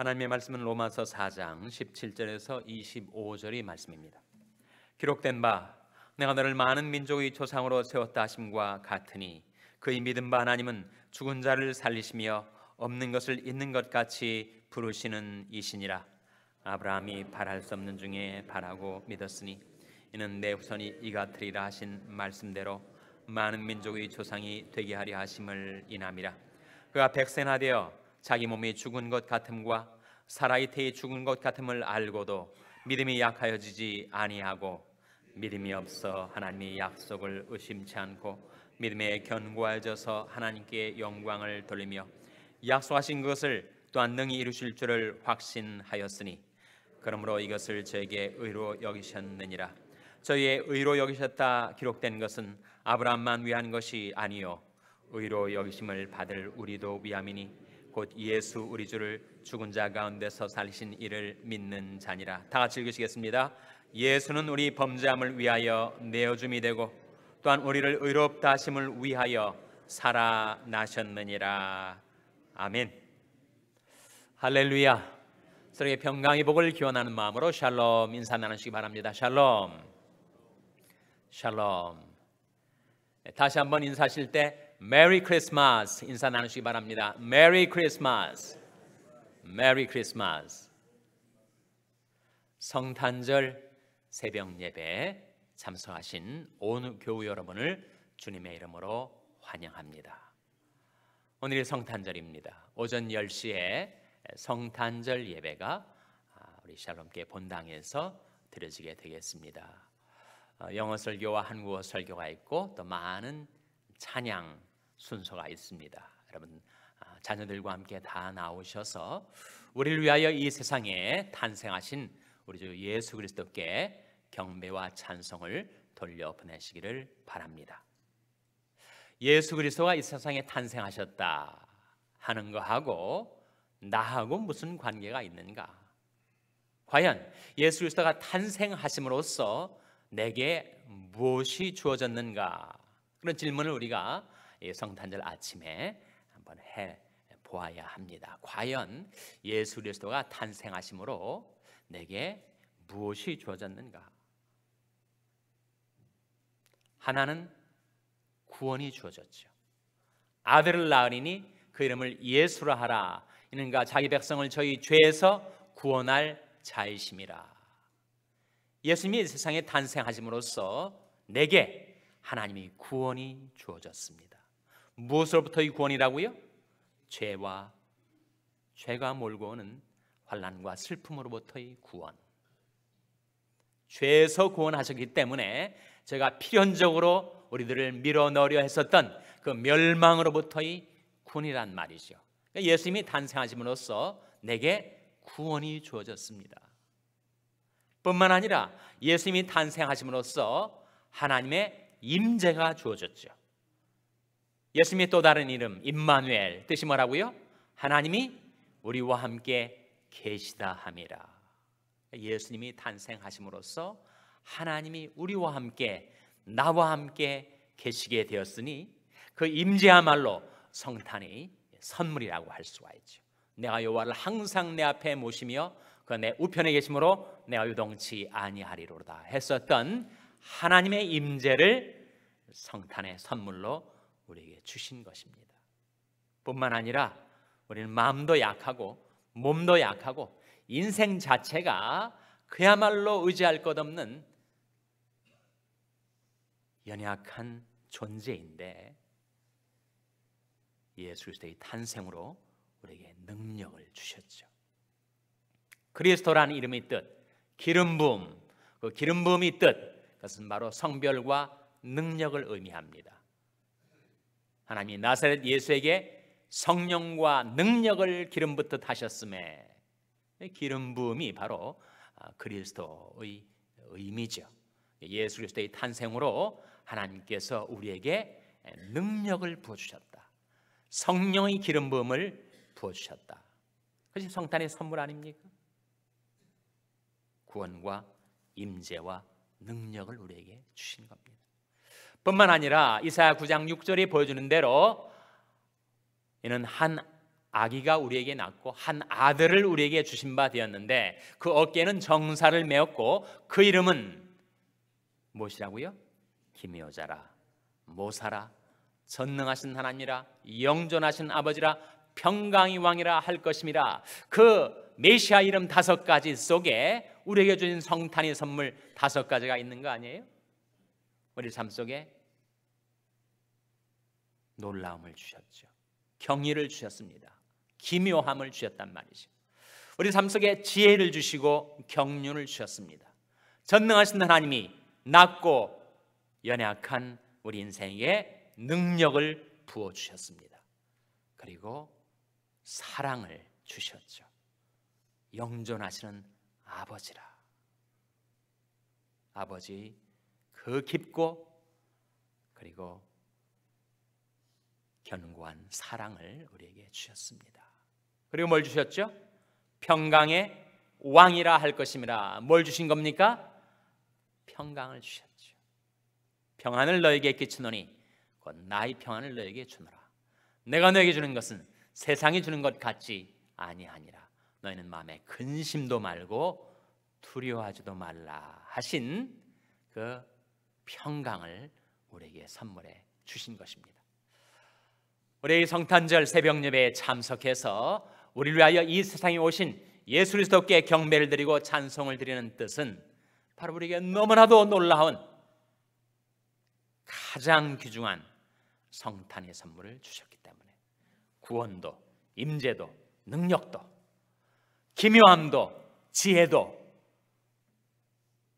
하나님의 말씀은 로마서 4장 17절에서 25절의 말씀입니다. 기록된 바 내가 너를 많은 민족의 조상으로 세웠다 하심과 같으니 그의 믿음 바 하나님은 죽은 자를 살리시며 없는 것을 있는 것 같이 부르시는 이신이라 아브라함이 바랄 수 없는 중에 바라고 믿었으니 이는 내 후손이 이같으리라 하신 말씀대로 많은 민족의 조상이 되게 하리 하심을 인함이라 그가 백세나 되어 자기 몸이 죽은 것 같음과 사라이테의 죽은 것 같음을 알고도 믿음이 약하여지지 아니하고 믿음이 없어 하나님의 약속을 의심치 않고 믿음에 견고하여져서 하나님께 영광을 돌리며 약속하신 것을 또한 능히 이루실 줄을 확신하였으니 그러므로 이것을 저에게 의로 여기셨느니라 저희의 의로 여기셨다 기록된 것은 아브라함만 위한 것이 아니요 의로 여기심을 받을 우리도 위함이니 곧 예수 우리 주를 죽은 자 가운데서 살리신 이를 믿는 자니라. 다 같이 읽으시겠습니다. 예수는 우리 범죄함을 위하여 내어줌이 되고 또한 우리를 의롭다 하심을 위하여 살아나셨느니라. 아멘. 할렐루야. 서로의 평강의 복을 기원하는 마음으로 샬롬 인사 나누시기 바랍니다. 샬롬. 샬롬. 네, 다시 한번 인사하실 때 메리 크리스마스 인사 나누시기 바랍니다. 메리 크리스마스. 메리 크리스마스. 성탄절 새벽 예배에 참석하신 온 교우 여러분을 주님의 이름으로 환영합니다. 오늘이 성탄절입니다. 오전 10시에 성탄절 예배가 아, 우리 샬롬께 본당에서 드려지게 되겠습니다. 어, 영어 설교와 한국어 설교가 있고 또 많은 찬양 순서가 있습니다. 여러분 아, 자녀들과 함께 다 나오셔서 우리를 위하여 이 세상에 탄생하신 우리 주 예수 그리스도께 경배와 찬송을 돌려 보내시기를 바랍니다. 예수 그리스도가 이 세상에 탄생하셨다 하는 거하고 나하고 무슨 관계가 있는가? 과연 예수 그리스도가 탄생하심으로써 내게 무엇이 주어졌는가? 그런 질문을 우리가 성탄절 아침에 한번 해 보아야 합니다. 과연 예수 그리스도가 탄생하심으로 내게 무엇이 주어졌는가? 하나는 구원이 주어졌죠. 아들을 낳으니그 이름을 예수라 하라. 이는가 자기 백성을 저희 죄에서 구원할 자이심이라. 예수님이 세상에 탄생하심으로써 내게 하나님이 구원이 주어졌습니다. 무엇으로부터 의 구원이라고요? 죄와 죄가 몰고 오는 환난과 슬픔으로부터의 구원. 죄에서 구원하셨기 때문에 제가 필연적으로 우리들을 밀어넣으려 했었던 그 멸망으로부터의 구원이란 말이죠. 그러니까 예수님이 탄생하심으로써 내게 구원이 주어졌습니다. 뿐만 아니라 예수님이 탄생하심으로써 하나님의 임재가 주어졌죠. 예수님의 또 다른 이름 임마누엘 뜻이 뭐라고요? 하나님이 우리와 함께 계시다 함이라. 예수님이 탄생하심으로써 하나님이 우리와 함께 나와 함께 계시게 되었으니 그 임재야말로 성탄이 선물이라고 할 수가 있죠. 내가 여호와를 항상 내 앞에 모시며 그내 우편에 계심으로 내가 유동치 아니하리로다 했었던 하나님의 임재를 성탄의 선물로 우리에게 주신 것입니다. 뿐만 아니라 우리는 마음도 약하고 몸도 약하고 인생 자체가 그야말로 의지할 것 없는 연약한 존재인데 예수 그리스도의 탄생으로 우리에게 능력을 주셨죠. 그리스도라는 이름의 뜻, 기름 부음, 그 기름 부음이 뜻, 그것은 바로 성별과 능력을 의미합니다. 하나님이 나사렛 예수에게 성령과 능력을 기름 부듯 하셨음에 기름 부음이 바로 아, 그리스도의 의미죠. 예수 그리스도의 탄생으로 하나님께서 우리에게 능력을 부어 주셨다. 성령의 기름 부음을 부어 주셨다. 그것이 성탄의 선물 아닙니까? 구원과 임재와 능력을 우리에게 주신 겁니다. 뿐만 아니라 이사야 9장 6절이 보여주는 대로 이는 한 아기가 우리에게 낳고 한 아들을 우리에게 주신 바 되었는데 그 어깨는 정사를 메었고 그 이름은 무엇이라고요? 기묘자라 모사라 전능하신 하나님이라 영존하신 아버지라 평강이 왕이라 할 것임이라 그 메시아 이름 다섯 가지 속에 우리에게 주신 성탄의 선물 다섯 가지가 있는 거 아니에요? 우리 삶 속에 놀라움을 주셨죠. 경의를 주셨습니다. 기묘함을 주셨단 말이죠. 우리 삶 속에 지혜를 주시고 경륜을 주셨습니다. 전능하신 하나님이 낮고 연약한 우리 인생에 능력을 부어 주셨습니다. 그리고 사랑을 주셨죠. 영존하시는 아버지라. 아버지 그 깊고 그리고 견고한 사랑을 우리에게 주셨습니다. 그리고 뭘 주셨죠? 평강의 왕이라 할 것입니다. 뭘 주신 겁니까? 평강을 주셨죠. 평안을 너에게 끼치노니 곧 나의 평안을 너에게 주노라. 내가 너에게 주는 것은 세상이 주는 것 같지 아니하니라. 너희는 마음에 근심도 말고 두려워하지도 말라 하신 그 평강을 우리에게 선물해 주신 것입니다. 우리 성탄절 새벽 예배에 참석해서 우리를 위하여 이 세상에 오신 예수 그리스도께 경배를 드리고 찬송을 드리는 뜻은 바로 우리에게 너무나도 놀라운 가장 귀중한 성탄의 선물을 주셨기 때문에 구원도 임재도 능력도 기묘함도 지혜도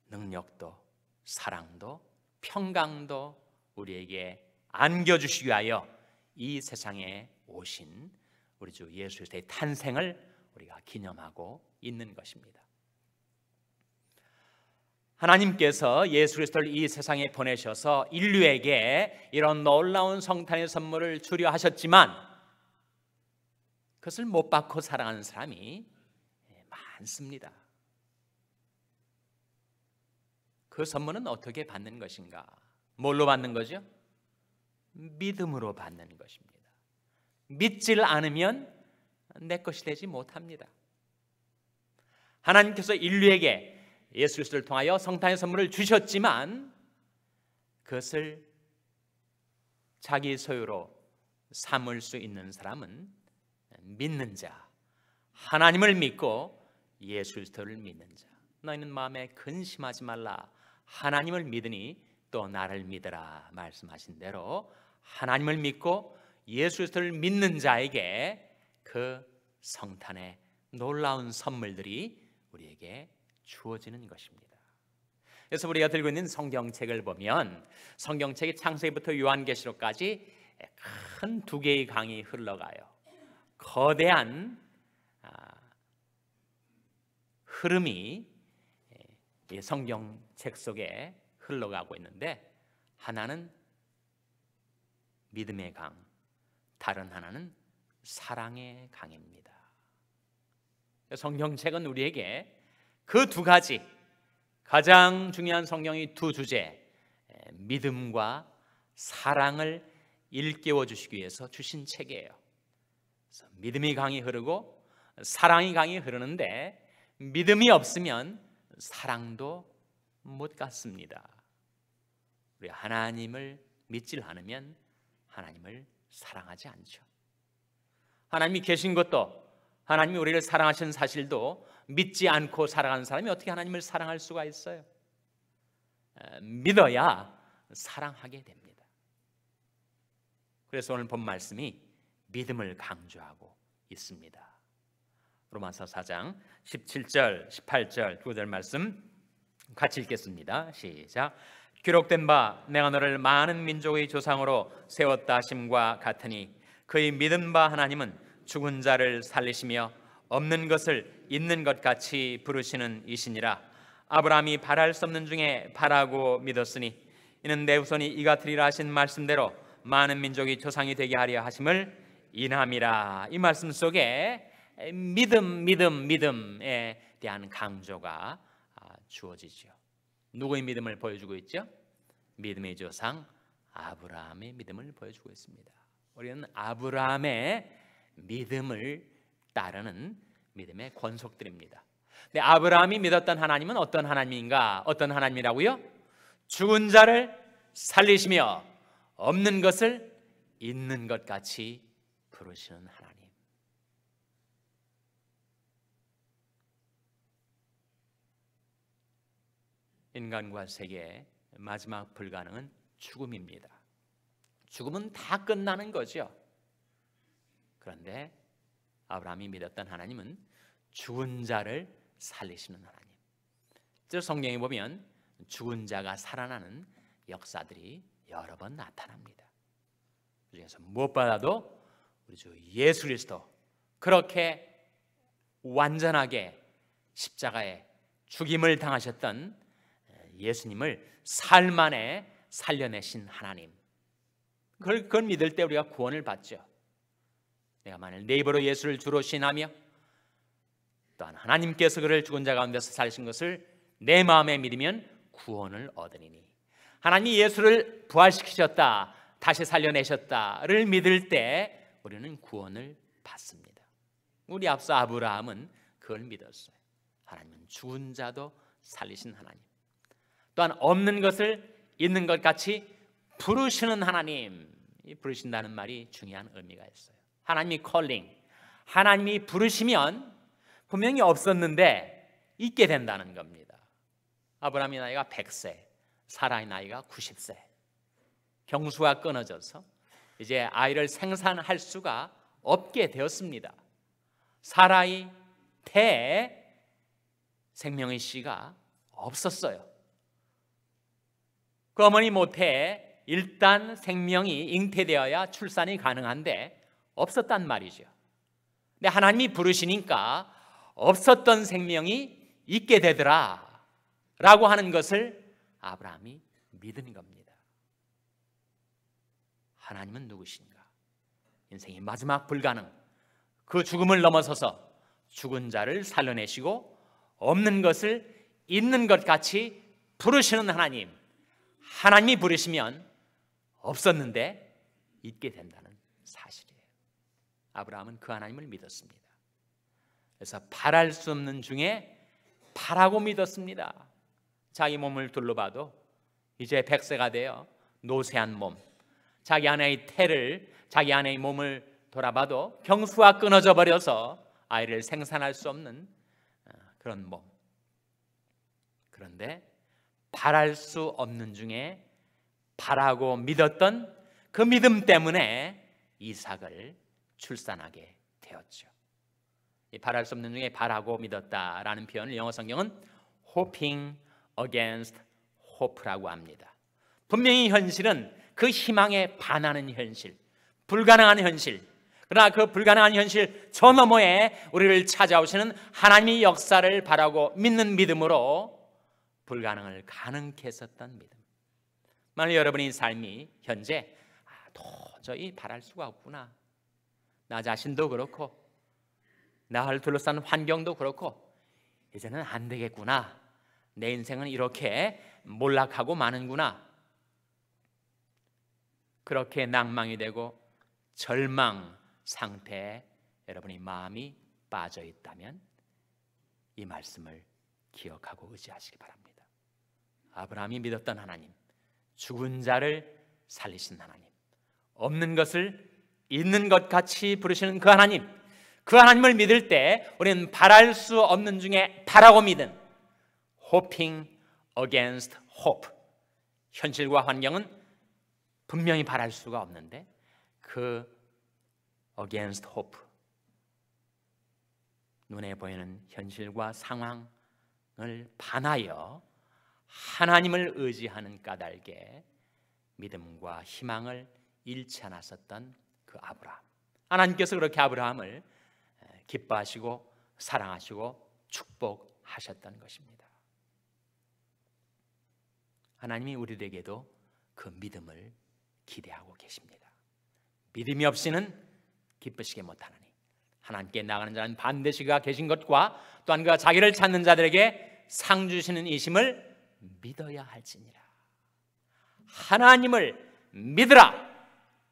능력도 사랑도 평강도 우리에게 안겨주시기 위하여 이 세상에 오신 우리 주 예수 그리스도의 탄생을 우리가 기념하고 있는 것입니다. 하나님께서 예수 그리스도를 이 세상에 보내셔서 인류에게 이런 놀라운 성탄의 선물을 주려 하셨지만 그것을 못 받고 살아가는 사람이 예, 많습니다. 그 선물은 어떻게 받는 것인가? 뭘로 받는 거죠? 믿음으로 받는 것입니다. 믿질 않으면 내 것이 되지 못합니다. 하나님께서 인류에게 예수 그리스도를 통하여 성탄의 선물을 주셨지만 그것을 자기 소유로 삼을 수 있는 사람은 믿는 자, 하나님을 믿고 예수 그리스도를 믿는 자. 너희는 마음에 근심하지 말라. 하나님을 믿으니 또 나를 믿으라 말씀하신 대로 하나님을 믿고 예수 를 믿는 자에게 그 성탄의 놀라운 선물들이 우리에게 주어지는 것입니다. 그래서 우리가 들고 있는 성경책을 보면 성경책이 창세기부터 요한계시록까지 큰 두 개의 강이 흘러가요. 거대한 아, 흐름이 예, 성경 책 속에 흘러가고 있는데 하나는 믿음의 강, 다른 하나는 사랑의 강입니다. 성경책은 우리에게 그 두 가지 가장 중요한 성경의 두 주제 믿음과 사랑을 일깨워 주시기 위해서 주신 책이에요. 믿음이 강이 흐르고 사랑이 강이 흐르는데 믿음이 없으면 사랑도 못 갔습니다. 우리 하나님을 믿질 않으면 하나님을 사랑하지 않죠. 하나님이 계신 것도 하나님이 우리를 사랑하신 사실도 믿지 않고 살아가는 사람이 어떻게 하나님을 사랑할 수가 있어요? 믿어야 사랑하게 됩니다. 그래서 오늘 본 말씀이 믿음을 강조하고 있습니다. 로마서 4장 17절, 18절 두 절 말씀 같이 읽겠습니다. 시작. 기록된 바 내가 너를 많은 민족의 조상으로 세웠다 심과 같으니 그의 믿은 바 하나님은 죽은 자를 살리시며 없는 것을 있는 것 같이 부르시는 이시니라 아브라함이 바랄 수 없는 중에 바라고 믿었으니 이는 내 후손이 이같으리라 하신 말씀대로 많은 민족이 조상이 되게 하려 하심을 인함이라 이 말씀 속에 믿음 믿음 믿음에 대한 강조가 주어지지요. 누구의 믿음을 보여주고 있죠? 믿음의 조상 아브라함의 믿음을 보여주고 있습니다. 우리는 아브라함의 믿음을 따르는 믿음의 권속들입니다. 근데 아브라함이 믿었던 하나님은 어떤 하나님인가? 어떤 하나님이라고요? 죽은 자를 살리시며 없는 것을 있는 것 같이 부르시는 하나님. 인간과 세계의 마지막 불가능은 죽음입니다. 죽음은 다 끝나는 거죠. 그런데 아브라함이 믿었던 하나님은 죽은 자를 살리시는 하나님. 즉 성경에 보면 죽은 자가 살아나는 역사들이 여러 번 나타납니다. 그중서 무엇보다도 우리 주 예수 그리스도 그렇게 완전하게 십자가에 죽임을 당하셨던 예수님을 살만에 살려내신 하나님. 그걸, 그걸 믿을 때 우리가 구원을 받죠. 내가 만일 네이버로 예수를 주로 신하며 또한 하나님께서 그를 죽은 자 가운데서 살신 것을 내 마음에 믿으면 구원을 얻으리니 하나님이 예수를 부활시키셨다 다시 살려내셨다를 믿을 때 우리는 구원을 받습니다 우리 앞서 아브라함은 그걸 믿었어요 하나님은 죽은 자도 살리신 하나님 또한 없는 것을 있는 것 같이 부르시는 하나님 이 부르신다는 말이 중요한 의미가 있어요. 하나님이 컬링, 하나님이 부르시면 분명히 없었는데 있게 된다는 겁니다. 아브라함의 나이가 100세, 사라의 나이가 90세. 경수가 끊어져서 이제 아이를 생산할 수가 없게 되었습니다. 사라의 태에 생명의 씨가 없었어요. 그 어머니 못해 일단 생명이 잉태되어야 출산이 가능한데 없었단 말이죠. 근데 하나님이 부르시니까 없었던 생명이 있게 되더라 라고 하는 것을 아브라함이 믿은 겁니다. 하나님은 누구신가? 인생의 마지막 불가능 그 죽음을 넘어서서 죽은 자를 살려내시고 없는 것을 있는 것 같이 부르시는 하나님 하나님이 부르시면 없었는데 있게 된다는 사실이에요. 아브라함은 그 하나님을 믿었습니다. 그래서 바랄 수 없는 중에 바라고 믿었습니다. 자기 몸을 둘러봐도 이제 백세가 되어 노쇠한 몸, 자기 안에의 태를 자기 안에의 몸을 돌아봐도 경수가 끊어져 버려서 아이를 생산할 수 없는 어, 그런 몸. 그런데 바랄 수 없는 중에 바라고 믿었던 그 믿음 때문에 이삭을 출산하게 되었죠. 바랄 수 없는 중에 바라고 믿었다라는 표현을 영어 성경은 hoping against hope라고 합니다. 분명히 현실은 그 희망에 반하는 현실, 불가능한 현실. 그러나 그 불가능한 현실 저 너머에 우리를 찾아오시는 하나님의 역사를 바라고 믿는 믿음으로 불가능을 가능케 했었던 믿음. 만약 여러분의 삶이 현재 아, 도저히 바랄 수가 없구나. 나 자신도 그렇고 나를 둘러싼 환경도 그렇고 이제는 안 되겠구나. 내 인생은 이렇게 몰락하고 마는구나. 그렇게 낭망이 되고 절망 상태에 여러분의 마음이 빠져 있다면 이 말씀을 기억하고 의지하시기 바랍니다. 아브라함이 믿었던 하나님, 죽은 자를 살리신 하나님, 없는 것을 있는 것 같이 부르시는 그 하나님, 그 하나님을 믿을 때 우리는 바랄 수 없는 중에 바라고 믿은 hoping against hope. 현실과 환경은 분명히 바랄 수가 없는데 그 against hope 눈에 보이는 현실과 상황 반하여 하나님을 의지하는 까닭에 믿음과 희망을 잃지 않았었던 그 아브라함. 하나님께서 그렇게 아브라함을 기뻐하시고 사랑하시고 축복하셨던 것입니다. 하나님이 우리에게도 그 믿음을 기대하고 계십니다. 믿음이 없이는 기쁘시게 못하는 하나님께 나가는 자는 반드시 가 계신 것과 또한 그가 자기를 찾는 자들에게 상 주시는 이심을 믿어야 할지니라. 하나님을 믿으라.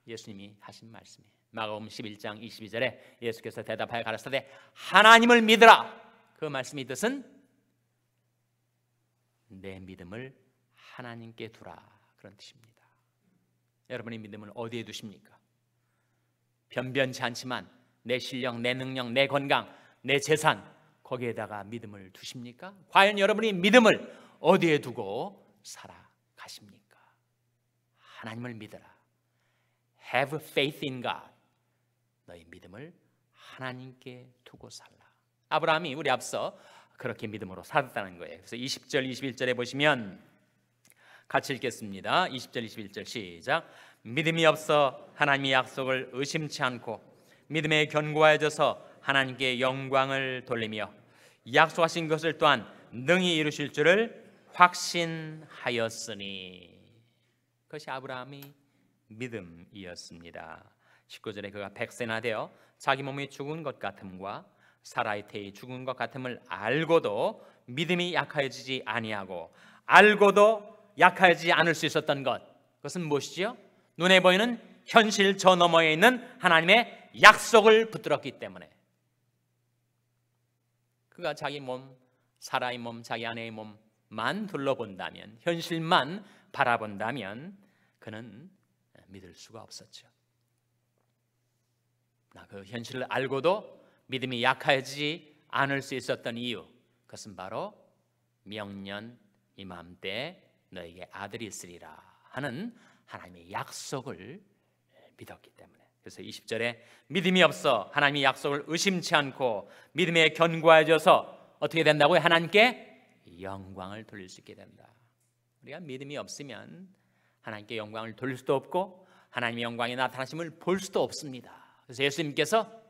예수님이 하신 말씀이 마가음 11장 22절에 예수께서 대답하여 가라사대 하나님을 믿으라. 그 말씀의 뜻은 내 믿음을 하나님께 두라 그런 뜻입니다. 여러분의 믿음을 어디에 두십니까? 변변치 않지만 내 실력, 내 능력, 내 건강, 내 재산 거기에다가 믿음을 두십니까? 과연 여러분이 믿음을 어디에 두고 살아가십니까? 하나님을 믿어라. Have faith in God. 너의 믿음을 하나님께 두고 살라. 아브라함이 우리 앞서 그렇게 믿음으로 살았다는 거예요. 그래서 20절 21절에 보시면 같이 읽겠습니다. 20절 21절 시작. 믿음이 없어 하나님의 약속을 의심치 않고 믿음에 견고해져서 하 하나님께 영광을 돌리며 약속하신 것을 또한 능히 이루실 줄을 확신하였으니 그것이 아브라함이 믿음이었습니다. 19절에 그가 백세나 되어 자기 몸이 죽은 것 같음과 사라이테의 죽은 것 같음을 알고도 믿음이 약하여지지 아니하고 알고도 약하여지지 않을 수 있었던 것 그것은 무엇이지 눈에 보이는 현실 저 너머에 있는 하나님의 약속을 붙들었기 때문에 그가 자기 몸, 사라의 몸, 자기 아내의 몸만 둘러본다면 현실만 바라본다면 그는 믿을 수가 없었죠. 그 현실을 알고도 믿음이 약하지 않을 수 있었던 이유 그것은 바로 명년 이맘때 너에게 아들이 있으리라 하는 하나님의 약속을 믿었기 때문에 그래서 20절에 믿음이 없어 하나님의 약속을 의심치 않고 믿음에 견고해져서 어떻게 된다고요? 하나님께 영광을 돌릴 수 있게 된다. 우리가 믿음이 없으면 하나님께 영광을 돌릴 수도 없고 하나님의 영광이 나타나심을 볼 수도 없습니다. 그래서 예수님께서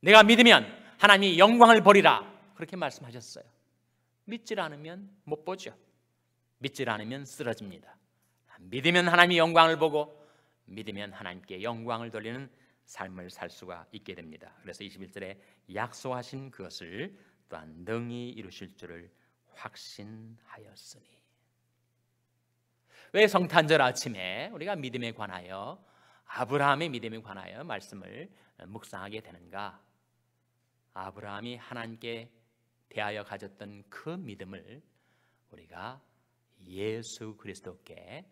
내가 믿으면 하나님이 영광을 버리라 그렇게 말씀하셨어요. 믿질 않으면 못 보죠. 믿질 않으면 쓰러집니다. 믿으면 하나님이 영광을 보고 믿으면 하나님께 영광을 돌리는 삶을 살 수가 있게 됩니다. 그래서 21절에 약속하신 그것을 또한 능히 이루실 줄을 확신하였으니. 왜 성탄절 아침에 우리가 믿음에 관하여 아브라함의 믿음에 관하여 말씀을 묵상하게 되는가? 아브라함이 하나님께 대하여 가졌던 그 믿음을 우리가 예수 그리스도께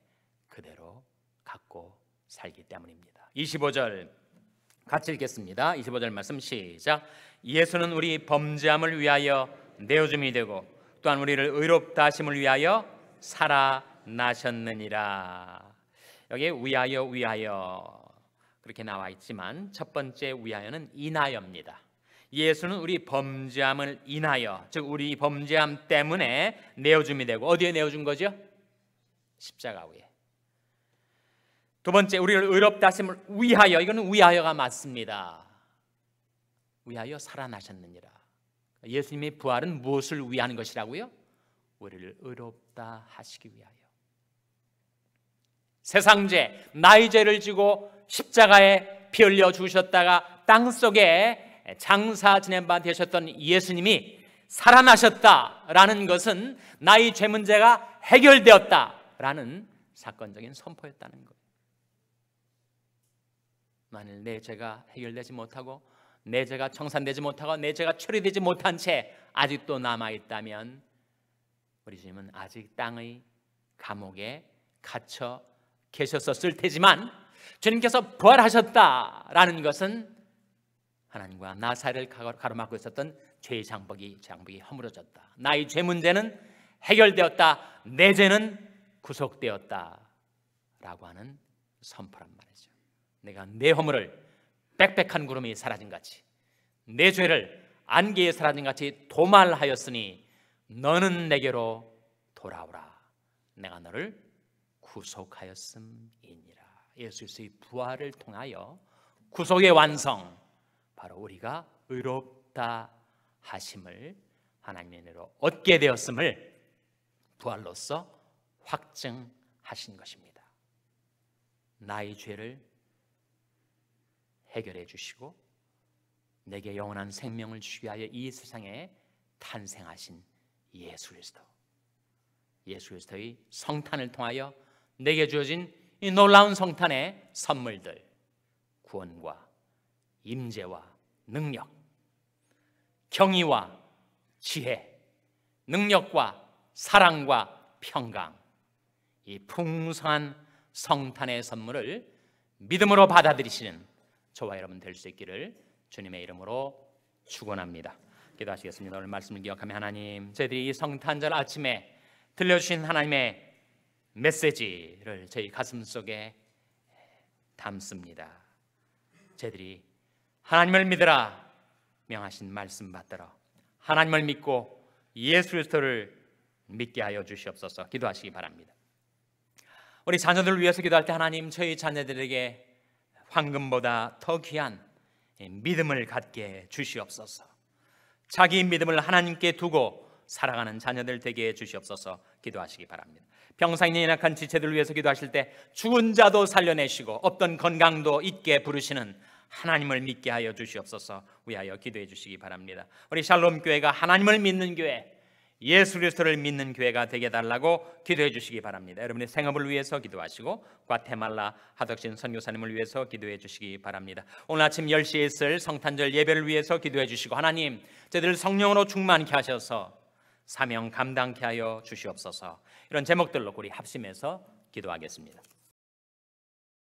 그대로 갖고 살기 때문입니다. 25절 같이 읽겠습니다. 25절 말씀 시작. 예수는 우리 범죄함을 위하여 내어줌이 되고 또한 우리를 의롭다 하심을 위하여 살아나셨느니라. 여기 위하여 위하여 그렇게 나와 있지만 첫 번째 위하여는 인하여입니다. 예수는 우리 범죄함을 인하여 즉 우리 범죄함 때문에 내어줌이 되고 어디에 내어준 거죠? 십자가 위에 두 번째 우리를 의롭다 하심을 위하여 이거는 위하여가 맞습니다. 위하여 살아나셨느니라. 예수님의 부활은 무엇을 위하 것이라고요? 우리를 의롭다 하시기 위하여. 세상 죄, 나의 죄를 지고 십자가에 피 흘려 주셨다가 땅 속에 장사 지낸 바 되셨던 예수님이 살아나셨다라는 것은 나의 죄 문제가 해결되었다라는 사건적인 선포였다는 것. 만일 내 죄가 해결되지 못하고 내 죄가 청산되지 못하고 내 죄가 처리되지 못한 채 아직도 남아 있다면 우리 주님은 아직 땅의 감옥에 갇혀 계셨었을 테지만 주님께서 부활하셨다라는 것은 하나님과 나사를 가로막고 있었던 죄의 장벽이 장벽이 허물어졌다. 나의 죄 문제는 해결되었다. 내 죄는 구속되었다라고 하는 선포란 말이에요. 내가 내 허물을 빽빽한 구름이 사라진 같이 내 죄를 안개에 사라진 같이 도말하였으니 너는 내게로 돌아오라 내가 너를 구속하였음이니라 예수의 부활을 통하여 구속의 완성 바로 우리가 의롭다 하심을 하나님의 은혜로 얻게 되었음을 부활로서 확증하신 것입니다 나의 죄를 해결해 주시고 내게 영원한 생명을 주기 하여 이 세상에 탄생하신 예수 그리스도 예수 그리스도의 성탄을 통하여 내게 주어진 이 놀라운 성탄의 선물들 구원과 임재와 능력 경의와 지혜 능력과 사랑과 평강 이 풍성한 성탄의 선물을 믿음으로 받아들이시는 저와 여러분 될 수 있기를 주님의 이름으로 축원합니다. 기도하시겠습니다. 오늘 말씀을 기억하며 하나님, 저희들이 이 성탄절 아침에 들려주신 하나님의 메시지를 저희 가슴 속에 담습니다. 저희들이 하나님을 믿으라 명하신 말씀 받들어 하나님을 믿고 예수 그리스도를 믿게 하여 주시옵소서. 기도하시기 바랍니다. 우리 자녀들을 위해서 기도할 때 하나님 저희 자녀들에게 황금보다 더 귀한 예, 믿음을 갖게 주시옵소서. 자기 믿음을 하나님께 두고 살아가는 자녀들 되게 해 주시옵소서. 기도하시기 바랍니다. 병상인 연약한 지체들을 위해서 기도하실 때 죽은 자도 살려내시고 없던 건강도 있게 부르시는 하나님을 믿게 하여 주시옵소서. 위하여 기도해 주시기 바랍니다. 우리 샬롬 교회가 하나님을 믿는 교회 예수 그리스도를 믿는 교회가 되게 달라고 기도해 주시기 바랍니다. 여러분의 생업을 위해서 기도하시고 과테말라 하덕신 선교사님을 위해서 기도해 주시기 바랍니다. 오늘 아침 10시에 있을 성탄절 예배를 위해서 기도해 주시고 하나님 저들 성령으로 충만케 하셔서 사명 감당케 하여 주시옵소서. 이런 제목들로 우리 합심해서 기도하겠습니다.